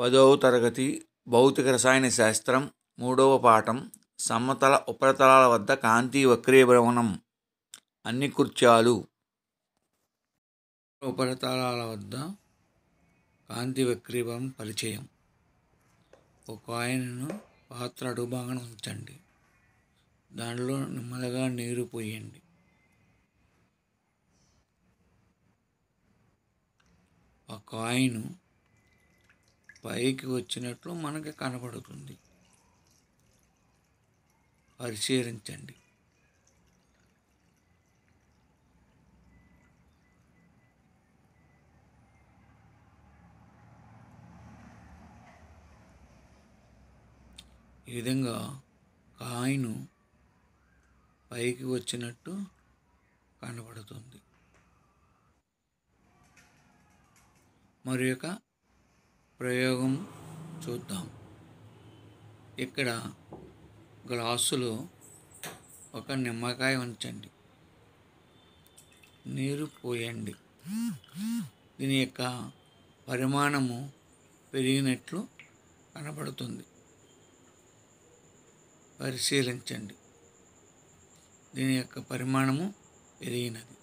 పదవ తరగతి భౌతిక రసాయన శాస్త్రం మూడవ పాఠం సమతల ఉపరితలాల వద్ద కాంతి వక్రీభ్రమణం అన్ని కృత్యాలు ఉపరితలాల వద్ద కాంతి వక్రీభం పరిచయం ఒక ఆయనను పాత్ర అడుగుభాగం ఉంచండి దానిలో నెమ్మదిగా నీరు పోయండి ఆ కాయిన్ పైకి వచ్చినట్లు మనకి కనబడుతుంది పరిశీలించండి ఈ విధంగా కాయిను పైకి వచ్చినట్టు కనబడుతుంది మరి యొక్క ప్రయోగం చూద్దాం ఇక్కడ గ్లాసులో ఒక నిమ్మకాయ ఉంచండి నీరు పోయండి దీని యొక్క పరిమాణము పెరిగినట్లు కనబడుతుంది పరిశీలించండి దీని యొక్క పరిమాణము పెరిగినది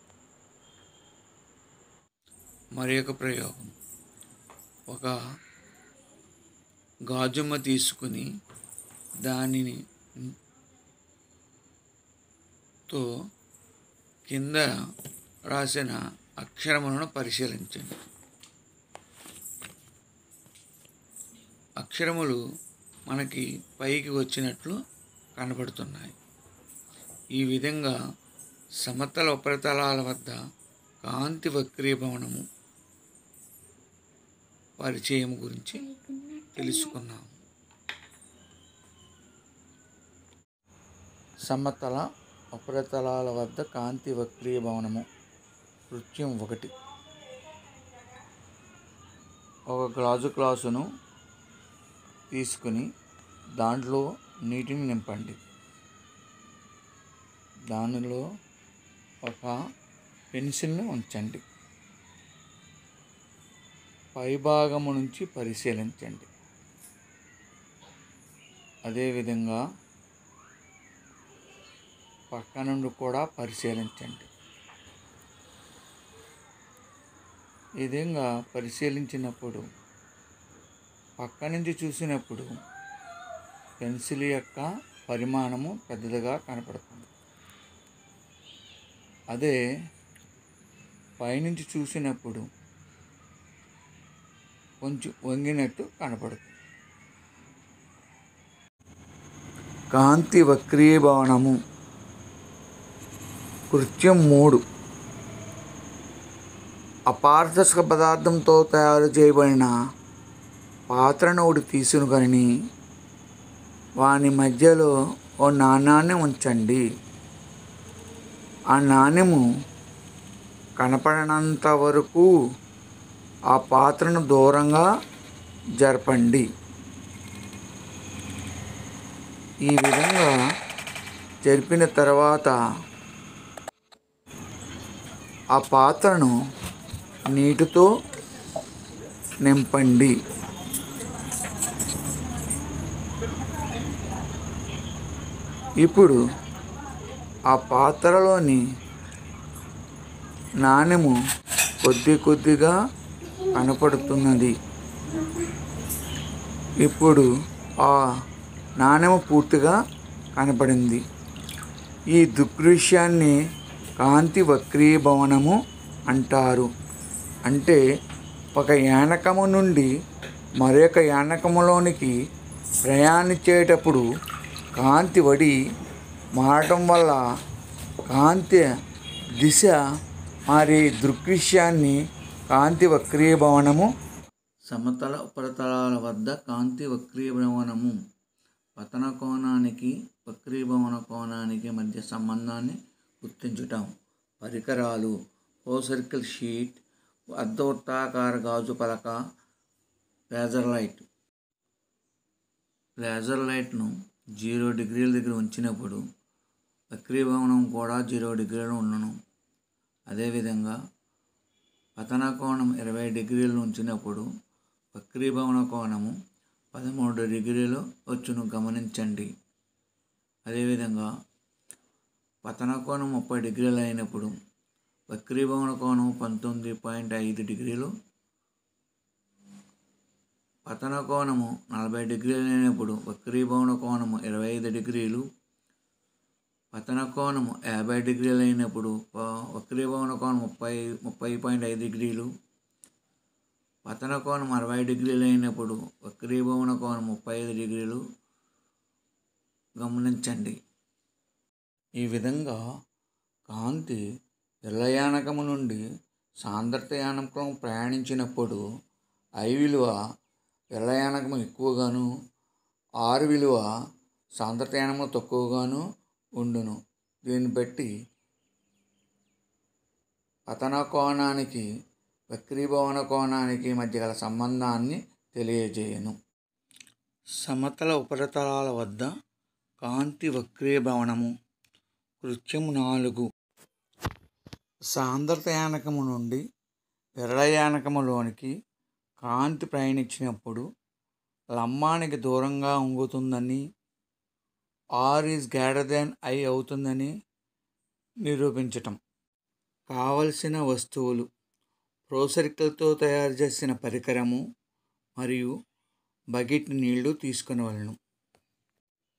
మరి ప్రయోగం ఒక గాజుమ్మ తీసుకుని దానిని తో కింద రాసిన అక్షరములను పరిశీలించండి అక్షరములు మనకి పైకి వచ్చినట్లు కనబడుతున్నాయి ఈ విధంగా సమతల ఉపరితలాల వద్ద కాంతి వక్రీభవనము పరిచయం గురించి తెలుసుకున్నాం సమతల ఉపరితలాల వద్ద కాంతి వక్రీయ భవనము నృత్యం ఒకటి ఒక గ్లాజు గ్లాసును తీసుకుని దాంట్లో నీటిని నింపండి దానిలో ఒక పెన్సిల్ని ఉంచండి పైభాగము నుంచి పరిశీలించండి అదేవిధంగా పక్క నుండి కూడా పరిశీలించండి ఈ విధంగా పరిశీలించినప్పుడు పక్క నుంచి చూసినప్పుడు పెన్సిల్ యొక్క పరిమాణము పెద్దదిగా కనపడుతుంది అదే పైనుంచి చూసినప్పుడు కొంచెం వంగినట్టు కనపడుతుంది కాంతి వక్రీభవనము కృత్యం మూడు అపారదర్శక పదార్థంతో తయారు చేయబడిన పాత్రను ఒకటి తీసుకుని వాని మధ్యలో ఓ నాణ్యాన్ని ఉంచండి ఆ నాణ్యము కనపడనంత వరకు ఆ పాత్రను దూరంగా జరపండి ఈ విధంగా జరిపిన తర్వాత ఆ పాత్రను నీటితో నింపండి ఇప్పుడు ఆ పాత్రలోని నాణ్యము కొద్ది కొద్దిగా కనపడుతున్నది ఇప్పుడు ఆ నాణెము పూర్తిగా కనపడింది ఈ దృగ్విషయాన్ని కాంతి వక్రీభవనము అంటారు అంటే ఒక యానకము నుండి మరొక యానకములోనికి ప్రయాణించేటప్పుడు కాంతి వడి మారటం వల్ల కాంతి దిశ మరి దృగ్విషయాన్ని కాంతి వక్రీభవనము సమతల ఉపరితలాల వద్ద కాంతి వక్రీభవనము పతన కోణానికి వక్రీభవన కోణానికి మధ్య సంబంధాన్ని గుర్తించటం పరికరాలు ఓ సర్కిల్ షీట్ అర్ధవృత్తాకార గాజు పలక ప్లేజర్ లైట్ ప్లేజర్ లైట్ను జీరో డిగ్రీల దగ్గర ఉంచినప్పుడు వక్రీభవనం కూడా జీరో డిగ్రీలు ఉండను అదేవిధంగా పతన కోణం ఇరవై డిగ్రీలు ఉంచినప్పుడు వక్రీభవన కోణము పదమూడు డిగ్రీలు వచ్చును గమనించండి అదేవిధంగా పతన కోణం ముప్పై డిగ్రీలు అయినప్పుడు వక్రీభవన కోణం పంతొమ్మిది పాయింట్ ఐదు డిగ్రీలు పతన కోణము నలభై డిగ్రీలు అయినప్పుడు వక్రీభవన కోణము ఇరవై ఐదు డిగ్రీలు పతన కోణము యాభై డిగ్రీలు అయినప్పుడు వక్రీభవన కోణం ముప్పై ముప్పై పాయింట్ ఐదు డిగ్రీలు పతన కోణం అరవై డిగ్రీలు అయినప్పుడు వక్రీభవన కోణం ముప్పై ఐదు డిగ్రీలు గమనించండి ఈ విధంగా కాంతి జలయానకము నుండి సాంద్రత యానకం ప్రయాణించినప్పుడు ఐ విలువ జలయానకం ఎక్కువగాను ఆరు విలువ సాంద్రత యానము తక్కువగాను ఉండును దీన్ని బట్టి పతన కోణానికి వక్రీభవన కోణానికి మధ్య గల సంబంధాన్ని తెలియజేయను సమతల ఉపరితలాల వద్ద కాంతి వక్రీభవనము కృత్యము నాలుగు సాంద్రతయానకము నుండి విరళయానకములోనికి కాంతి ప్రయాణించినప్పుడు లమ్మానికి దూరంగా ఉంగుతుందని R is greater than I అవుతుందని నిరూపించటం కావలసిన వస్తువులు ప్రోసరికలతో తయారు చేసిన పరికరము మరియు బకెట్ నీళ్లు తీసుకునవలను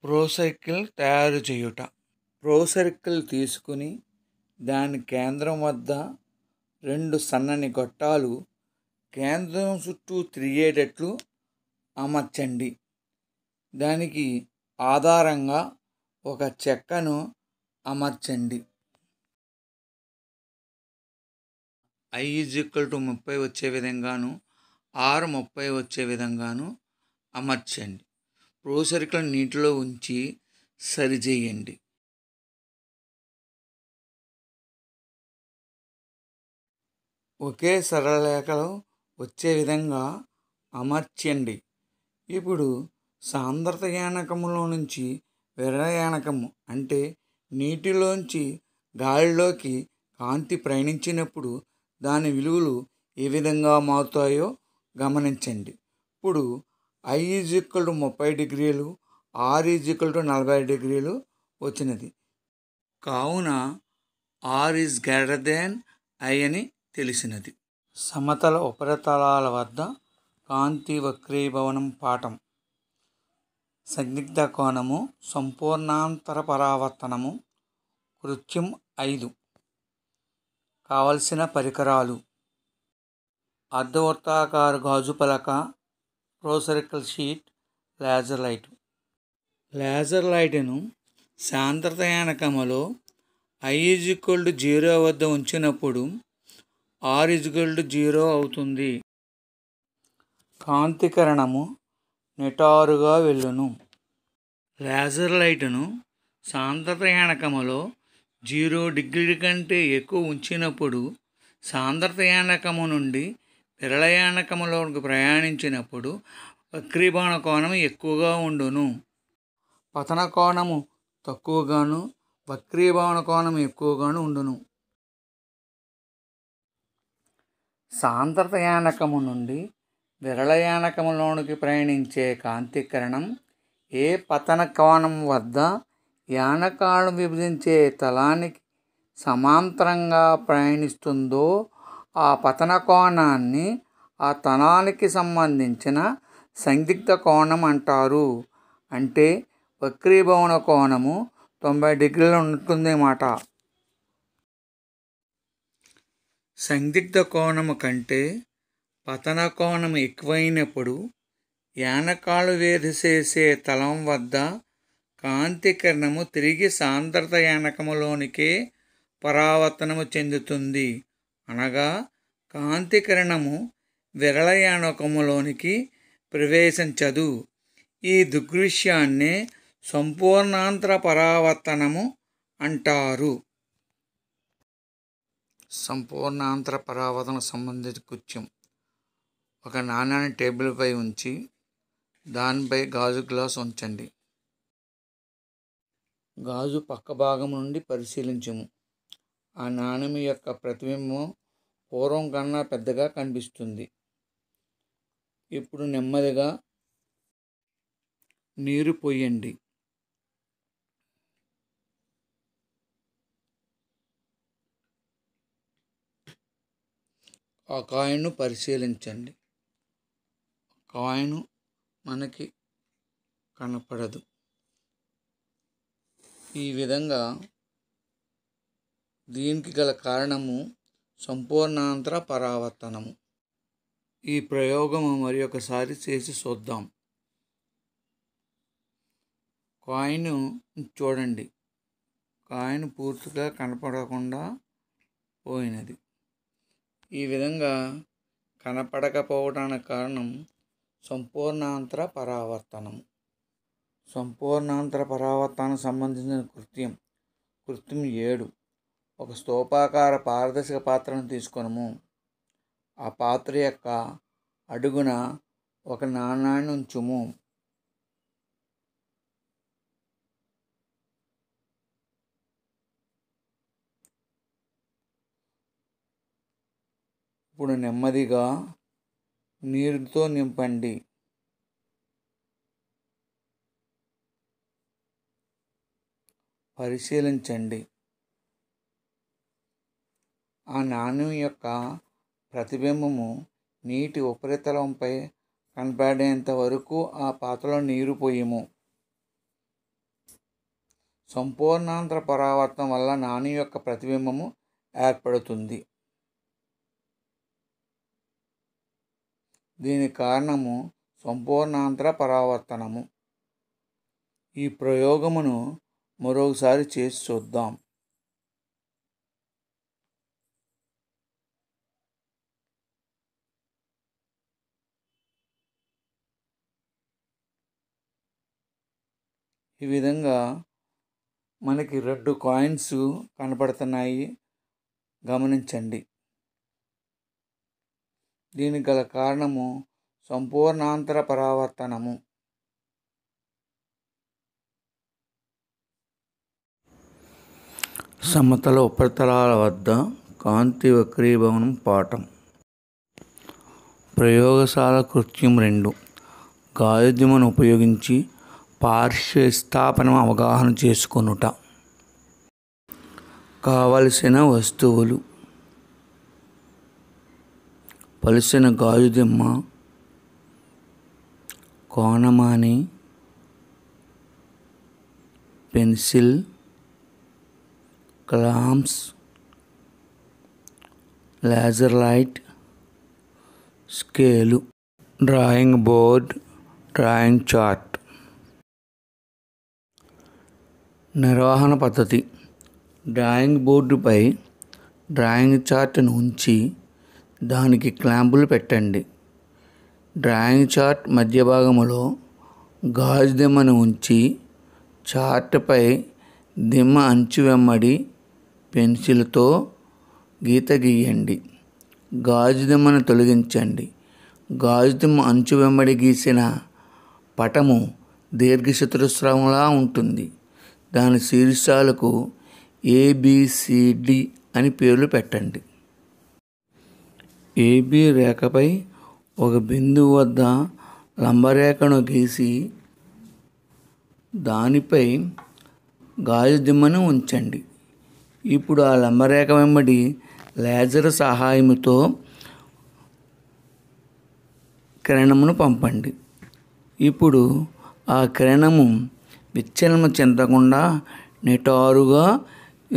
ప్రోసైకిల్ తయారు చేయుట ప్రోసైకిల్ తీసుకుని దాని కేంద్రం వద్ద రెండు సన్నని గొట్టాలు కేంద్రం చుట్టూ తిరిగేటట్లు అమర్చండి దానికి ఆధారంగా ఒక చెక్కను అమర్చండి ఐ ఈజ్ ఈక్వల్ టు ముప్పై వచ్చే విధంగాను ఆర్ ముప్పై వచ్చే విధంగాను అమర్చండి సరుకులను నీటిలో ఉంచి సరిచేయండి ఒకే సరళరేఖలు వచ్చే విధంగా అమర్చండి ఇప్పుడు సాంద్రత యానకములో నుంచి విరయానకము అంటే నీటిలోంచి గాలిలోకి కాంతి ప్రయాణించినప్పుడు దాని విలువలు ఏ విధంగా మారుతాయో గమనించండి ఇప్పుడు ఐ ఈజ్ ఈక్వల్ టు ముప్పై డిగ్రీలు ఆర్ ఈజ్ ఈక్వల్ టు నలభై డిగ్రీలు వచ్చినది కావున R is greater than I అని తెలిసినది సమతల ఉపరితలాల వద్ద కాంతి వక్రీభవనం పాఠం సందిగ్ధ కోణము సంపూర్ణాంతర పరావర్తనము కృత్యం ఐదు కావలసిన పరికరాలు అర్ధవృత్తాకార గాజు పలక ప్రోసరికల్ షీట్ లేజర్ లైట్ లేజర్ లైట్ను సాంద్రతయానకమలో ఐ టు జీరో వద్ద ఉంచినప్పుడు ఆర్ టు జీరో అవుతుంది కాంతికరణము నిటారుగా వెళ్ళును లేజర్ లైటును సాంద్రత యానకములో జీరో డిగ్రీ కంటే ఎక్కువ ఉంచినప్పుడు సాంద్రతయానకము నుండి విరళయానకములోకి ప్రయాణించినప్పుడు వక్రీభవన కోణం ఎక్కువగా ఉండును పతన కోణము తక్కువగాను వక్రీభవన కోణం ఎక్కువగాను ఉండును సాంద్రతయానకము నుండి విరళయానకములోనికి ప్రయాణించే కాంతికరణం ఏ పతన కోణం వద్ద యానకాళ్ళు విభజించే తలానికి సమాంతరంగా ప్రయాణిస్తుందో ఆ పతన కోణాన్ని ఆ తలానికి సంబంధించిన సందిగ్ధ కోణం అంటారు అంటే వక్రీభవన కోణము తొంభై డిగ్రీలు ఉంటుందన్నమాట సందిగ్ధ కోణము కంటే పతన కోణం ఎక్కువైనప్పుడు యానకాలు వేధి చేసే తలం వద్ద కాంతి కిరణము తిరిగి సాంద్రత యానకములోనికే పరావర్తనము చెందుతుంది అనగా కాంతి కిరణము విరళ యానకములోనికి ప్రవేశించదు ఈ దృగ్విషయాన్నే సంపూర్ణాంతర పరావర్తనము అంటారు సంపూర్ణాంతర పరావర్తన సంబంధిత కుత్యం ఒక నాణ్యాన్ని టేబుల్పై ఉంచి దానిపై గాజు గ్లాస్ ఉంచండి గాజు పక్క భాగం నుండి పరిశీలించము ఆ నాణ్యం యొక్క ప్రతిబింబం పూర్వం కన్నా పెద్దగా కనిపిస్తుంది ఇప్పుడు నెమ్మదిగా నీరు పోయండి ఆ కాయిన్ను పరిశీలించండి కాయిన్ మనకి కనపడదు ఈ విధంగా దీనికి గల కారణము సంపూర్ణాంతర పరావర్తనము ఈ ప్రయోగము మరి ఒకసారి చేసి చూద్దాం కాయిన్ చూడండి కాయిన్ పూర్తిగా కనపడకుండా పోయినది ఈ విధంగా కనపడకపోవడానికి కారణం సంపూర్ణాంతర పరావర్తనం సంపూర్ణాంతర పరావర్తనకు సంబంధించిన కృత్యం కృత్యం ఏడు ఒక స్థూపాకార పారదర్శక పాత్రను తీసుకొనము ఆ పాత్ర యొక్క అడుగున ఒక నాణాన్ని ఉంచుము ఇప్పుడు నెమ్మదిగా నీరుతో నింపండి పరిశీలించండి ఆ నాణ్యం యొక్క ప్రతిబింబము నీటి ఉపరితలంపై కనబడేంత వరకు ఆ పాత్రలో నీరు పోయము సంపూర్ణాంతర పరావర్తనం వల్ల నాని యొక్క ప్రతిబింబము ఏర్పడుతుంది దీని కారణము సంపూర్ణాంతర పరావర్తనము ఈ ప్రయోగమును మరొకసారి చేసి చూద్దాం ఈ విధంగా మనకి రెండు కాయిన్స్ కనపడుతున్నాయి గమనించండి దీనికి గల కారణము సంపూర్ణాంతర పరావర్తనము సమతల ఉపరితలాల వద్ద కాంతి వక్రీభవనం పాఠం ప్రయోగశాల కృత్యం రెండు గాయోద్యమను ఉపయోగించి పార్శ్వస్థాపనం అవగాహన చేసుకొనుట కావలసిన వస్తువులు పలిసిన గాజుదిమ్మ కోణమాని pencil clamps laser light scale drawing board drawing chart నిర్వహణ పద్ధతి డ్రాయింగ్ బోర్డుపై డ్రాయింగ్ చార్ట్ను ఉంచి దానికి క్లాంపులు పెట్టండి డ్రాయింగ్ చార్ట్ మధ్య భాగంలో గాజు దిమ్మను ఉంచి చార్ట్పై దిమ్మ అంచు వెమ్మడి పెన్సిల్తో గీత గీయండి గాజుదిమ్మను తొలగించండి గాజుదిమ్మ అంచు వెంబడి గీసిన పటము దీర్ఘచతురస్రంలా ఉంటుంది దాని శీర్షాలకు ఏబిసిడి అని పేర్లు పెట్టండి ఏబి రేఖపై ఒక బిందువు వద్ద లంబరేఖను గీసి దానిపై గాజు దిమ్మను ఉంచండి ఇప్పుడు ఆ లంబరేఖ వెంబడి లేజర్ సహాయంతో కిరణమును పంపండి ఇప్పుడు ఆ కిరణము విచ్ఛిన్నము చెందకుండా నిటారుగా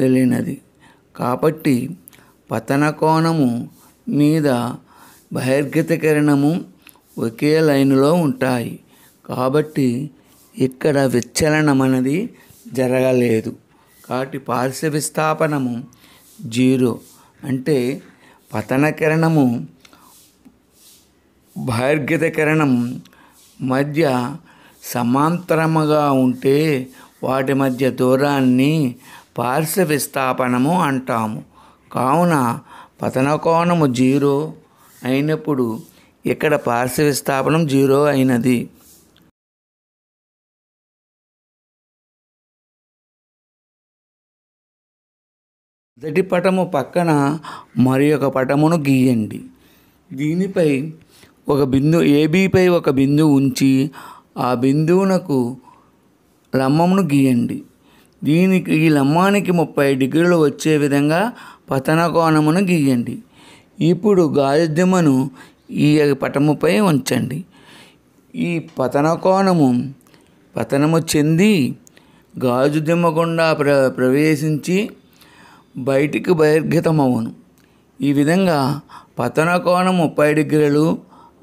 వెళ్ళినది కాబట్టి పతన కోణము మీద బహిర్గత కిరణము ఒకే లైన్లో ఉంటాయి కాబట్టి ఇక్కడ విచ్చలనం అనేది జరగలేదు కాబట్టి పార్శ్వ విస్థాపనము జీరో అంటే పతన కిరణము బహిర్గత కిరణం మధ్య సమాంతరముగా ఉంటే వాటి మధ్య దూరాన్ని పార్శ్వ విస్థాపనము అంటాము కావున పతనకోణము జీరో అయినప్పుడు ఇక్కడ పార్శ్వ విస్థాపనం జీరో అయినది మొదటి పటము పక్కన మరి ఒక పటమును గీయండి దీనిపై ఒక బిందు ఏబీపై ఒక బిందు ఉంచి ఆ బిందువునకు లమ్మమును గీయండి దీనికి ఈ లమ్మానికి ముప్పై డిగ్రీలు వచ్చే విధంగా పతన కోణమును గీయండి ఇప్పుడు గాయద్యమను ఈ పటముపై ఉంచండి ఈ పతన కోణము పతనము చెంది గాజు దిమ్మకుండా ప్ర ప్రవేశించి బయటికి బహిర్గతమవును ఈ విధంగా పతన కోణం ముప్పై డిగ్రీలు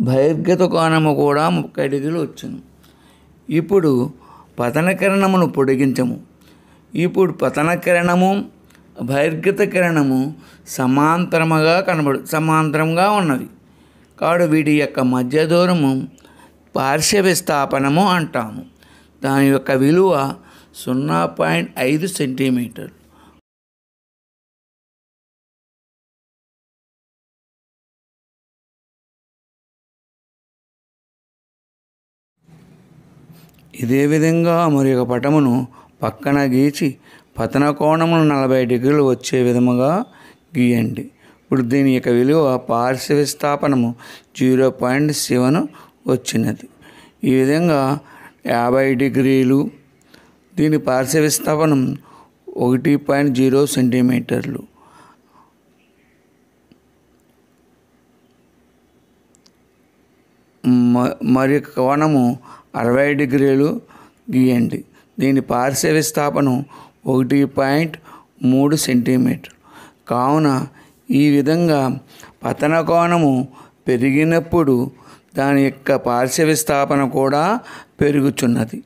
బహిర్గత కోణము కూడా ముప్పై డిగ్రీలు వచ్చును ఇప్పుడు పతన కిరణమును పొడిగించము ఇప్పుడు పతన కిరణము బహిర్గత కిరణము సమాంతరముగా కనబడు సమాంతరంగా ఉన్నవి కాడు వీటి యొక్క మధ్య దూరము పార్శ్వ విస్థాపనము అంటాము దాని యొక్క విలువ సున్నా పాయింట్ ఐదు సెంటీమీటర్ ఇదే విధంగా మరి ఒక పటమును పక్కన గీచి పతన కోణములు నలభై డిగ్రీలు వచ్చే విధముగా గీయండి ఇప్పుడు దీని యొక్క విలువ పార్శ్వ జీరో పాయింట్ సెవెన్ వచ్చినది ఈ విధంగా యాభై డిగ్రీలు దీని పార్శ్వస్థాపనం ఒకటి పాయింట్ జీరో సెంటీమీటర్లు మరి కోణము అరవై డిగ్రీలు గీయండి దీని పార్శ్వ విస్థాపనం ఒకటి పాయింట్ మూడు సెంటీమీటర్ కావున ఈ విధంగా పతన కోణము పెరిగినప్పుడు దాని యొక్క పార్శ్వ విస్థాపన కూడా పెరుగుచున్నది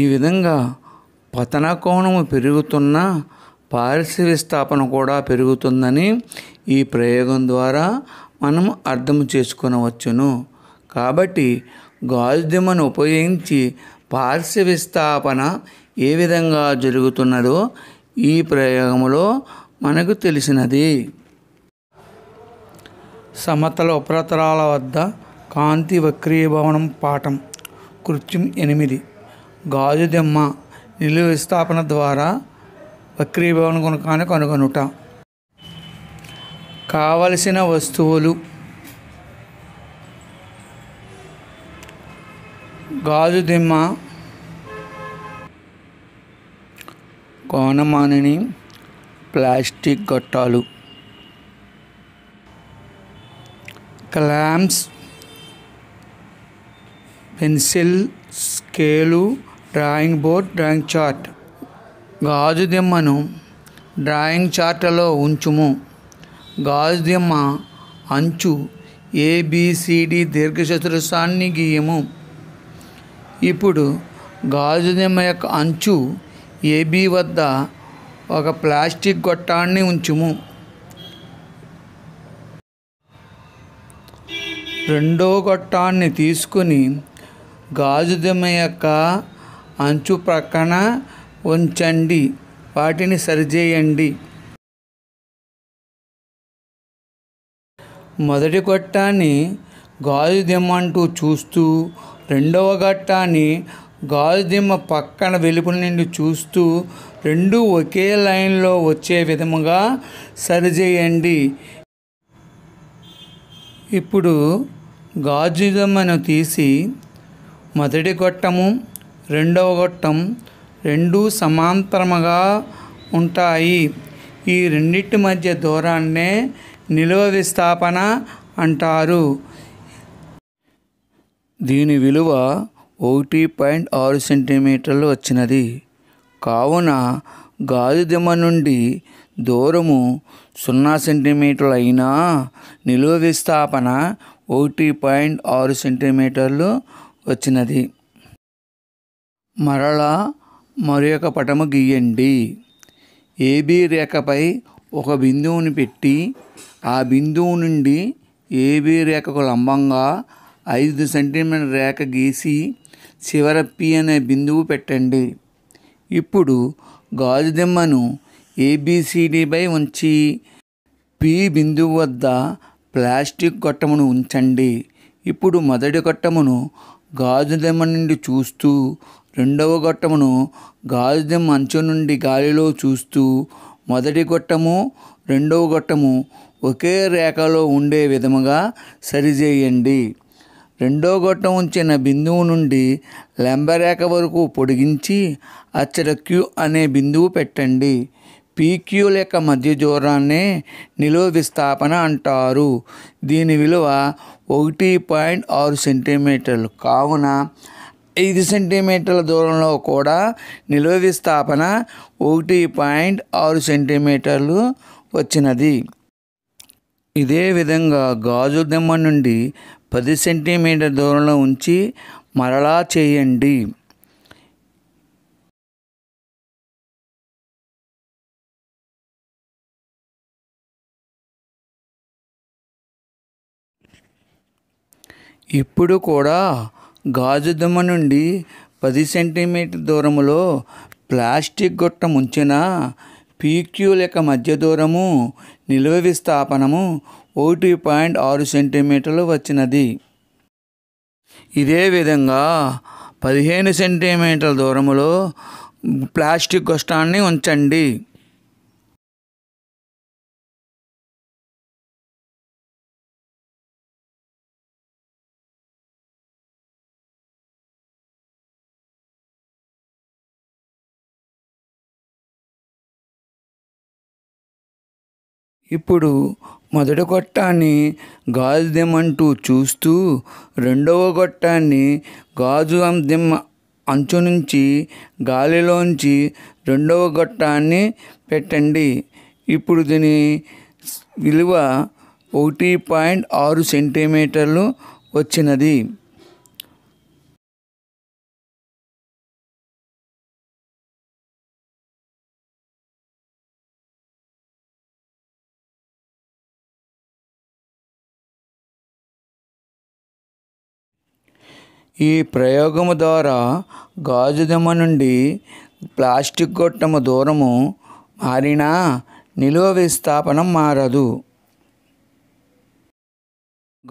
ఈ విధంగా పతన కోణము పెరుగుతున్న పార్శ్వ విస్థాపన కూడా పెరుగుతుందని ఈ ప్రయోగం ద్వారా మనము అర్థం చేసుకునవచ్చును కాబట్టి గాజుదిమ్మను ఉపయోగించి పార్శ్వ విస్థాపన ఏ విధంగా జరుగుతున్నదో ఈ ప్రయోగంలో మనకు తెలిసినది సమతల ఉపరతరాల వద్ద కాంతి వక్రీభవనం పాఠం కృత్యం ఎనిమిది గాజుదిమ్మ నిలువ విస్థాపన ద్వారా వక్రీభవన గుణకాన్ని కనుగొనుట కావలసిన వస్తువులు గాజు దిమ్మ కోనమానిని ప్లాస్టిక్ గొట్టాలు clamps pencil scale drawing board drawing chart గాజు దిమ్మను డ్రాయింగ్ చార్ట్లలో ఉంచుము గాజ్యమ్మ అంచు ఏబిసిడి దీర్ఘచతురస్రాన్ని గీయము ఇప్పుడు గాజుదిమ్మ యొక్క అంచు ఏబి వద్ద ఒక ప్లాస్టిక్ గొట్టాన్ని ఉంచుము రెండో గొట్టాన్ని తీసుకుని గాజుదిమ్మ యొక్క అంచు ప్రక్కన ఉంచండి వాటిని సరిచేయండి మొదటి గొట్టాన్ని గాజు అంటూ చూస్తూ రెండవ గొట్టాన్ని గాజు దిమ్మ పక్కన వెలుపుల నుండి చూస్తూ రెండు ఒకే లైన్లో వచ్చే విధముగా సరిచేయండి ఇప్పుడు గాజు దిమ్మను తీసి మొదటి గొట్టము రెండవ గొట్టం రెండు సమాంతరముగా ఉంటాయి ఈ రెండింటి మధ్య దూరాన్నే నిలువ విస్థాపన అంటారు దీని విలువ ఒకటి పాయింట్ ఆరు సెంటీమీటర్లు వచ్చినది కావున గాజు దిమ్మ నుండి దూరము సున్నా సెంటీమీటర్లు అయినా నిలువ విస్థాపన ఒకటి పాయింట్ ఆరు సెంటీమీటర్లు వచ్చినది మరలా మరొక పటము గీయండి ఏబీ రేఖపై ఒక బిందువుని పెట్టి ఆ బిందువు నుండి ఏబీ రేఖకు లంబంగా ఐదు సెంటీమీటర్ రేఖ గీసి చివర పి అనే బిందువు పెట్టండి ఇప్పుడు గాజు దిమ్మను ఏబిసిడిపై ఉంచి పి బిందువు వద్ద ప్లాస్టిక్ గొట్టమును ఉంచండి ఇప్పుడు మొదటి గొట్టమును గాజు దిమ్మ నుండి చూస్తూ రెండవ గొట్టమును గాజు దిమ్మ అంచు నుండి గాలిలో చూస్తూ మొదటి గొట్టము రెండవ గొట్టము ఒకే రేఖలో ఉండే విధముగా సరిచేయండి రెండో గొట్టం ఉంచిన బిందువు నుండి లెంబరేఖ వరకు పొడిగించి అచ్చర క్యూ అనే బిందువు పెట్టండి పీక్యూ యొక్క మధ్య దూరాన్నే నిలువ విస్థాపన అంటారు దీని విలువ ఒకటి పాయింట్ ఆరు సెంటీమీటర్లు కావున ఐదు సెంటీమీటర్ల దూరంలో కూడా నిలువ విస్థాపన ఒకటి పాయింట్ ఆరు సెంటీమీటర్లు వచ్చినది ఇదే విధంగా గాజు దెమ్మ నుండి పది సెంటీమీటర్ దూరంలో ఉంచి మరలా చేయండి ఇప్పుడు కూడా గాజు దుమ్మ నుండి పది సెంటీమీటర్ దూరంలో ప్లాస్టిక్ గుట్ట ముంచినా పీక్యూల మధ్య దూరము నిల్వ విస్థాపనము ఒకటి పాయింట్ ఆరు సెంటీమీటర్లు వచ్చినది ఇదే విధంగా పదిహేను సెంటీమీటర్ల దూరములో ప్లాస్టిక్ గొష్టాన్ని ఉంచండి ఇప్పుడు మొదటి గొట్టాన్ని గాజు దిమ్మంటూ చూస్తూ రెండవ గొట్టాన్ని గాజు దిమ్మ అంచు నుంచి గాలిలోంచి రెండవ గొట్టాన్ని పెట్టండి ఇప్పుడు దీని విలువ ఒకటి పాయింట్ ఆరు సెంటీమీటర్లు వచ్చినది ఈ ప్రయోగము ద్వారా గాజుదెమ్మ నుండి ప్లాస్టిక్ గొట్టము దూరము మారినా నిలువ విస్థాపనం మారదు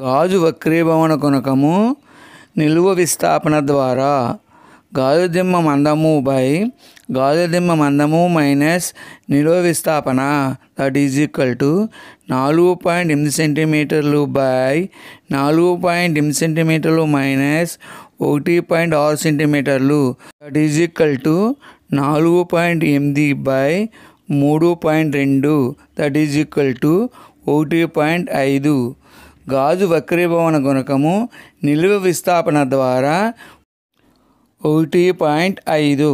గాజు వక్రీభవన కొనకము నిలువ విస్థాపన ద్వారా గాలుదిమ్మ బై గాలుదిమ్మ మందము మైనస్ నిలువ విస్థాపన దట్ ఈజ్ ఈక్వల్ టు నాలుగు పాయింట్ ఎనిమిది సెంటీమీటర్లు బై నాలుగు పాయింట్ ఎనిమిది సెంటీమీటర్లు మైనస్ ఒకటి పాయింట్ ఆరు సెంటీమీటర్లు దట్ ఈజ్ ఈక్వల్ టు నాలుగు పాయింట్ ఎనిమిది బై మూడు పాయింట్ రెండు దట్ ఈజ్ ఈక్వల్ టు ఒకటి పాయింట్ ఐదు గాజు వక్రీభవన గుణకము నిలువ విస్థాపన ద్వారా ఒకటి పాయింట్ ఐదు